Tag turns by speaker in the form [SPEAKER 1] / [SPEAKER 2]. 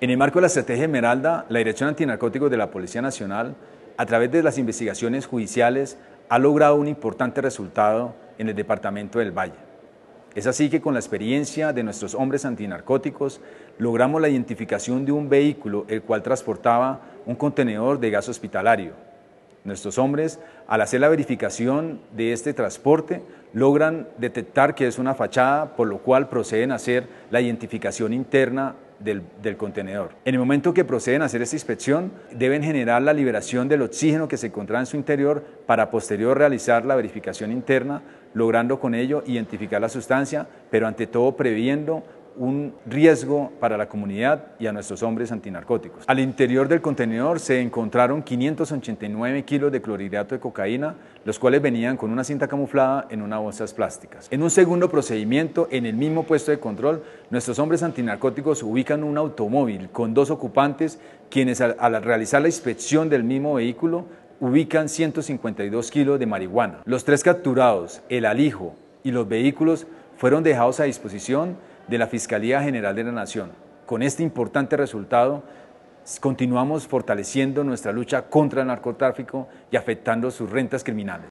[SPEAKER 1] En el marco de la estrategia Esmeralda, la Dirección Antinarcóticos de la Policía Nacional, a través de las investigaciones judiciales, ha logrado un importante resultado en el Departamento del Valle. Es así que con la experiencia de nuestros hombres antinarcóticos logramos la identificación de un vehículo el cual transportaba un contenedor de gas hospitalario. Nuestros hombres, al hacer la verificación de este transporte, logran detectar que es una fachada, por lo cual proceden a hacer la identificación interna del, contenedor. En el momento que proceden a hacer esta inspección, deben generar la liberación del oxígeno que se encontraba en su interior para posterior realizar la verificación interna, logrando con ello identificar la sustancia, pero ante todo previendo un riesgo para la comunidad y a nuestros hombres antinarcóticos. Al interior del contenedor se encontraron 589 kilos de clorhidrato de cocaína, los cuales venían con una cinta camuflada en unas bolsas plásticas. En un segundo procedimiento, en el mismo puesto de control, nuestros hombres antinarcóticos ubican un automóvil con dos ocupantes, quienes al, realizar la inspección del mismo vehículo ubican 152 kilos de marihuana. Los tres capturados, el alijo y los vehículos fueron dejados a disposición de la Fiscalía General de la Nación. Con este importante resultado, continuamos fortaleciendo nuestra lucha contra el narcotráfico y afectando sus rentas criminales.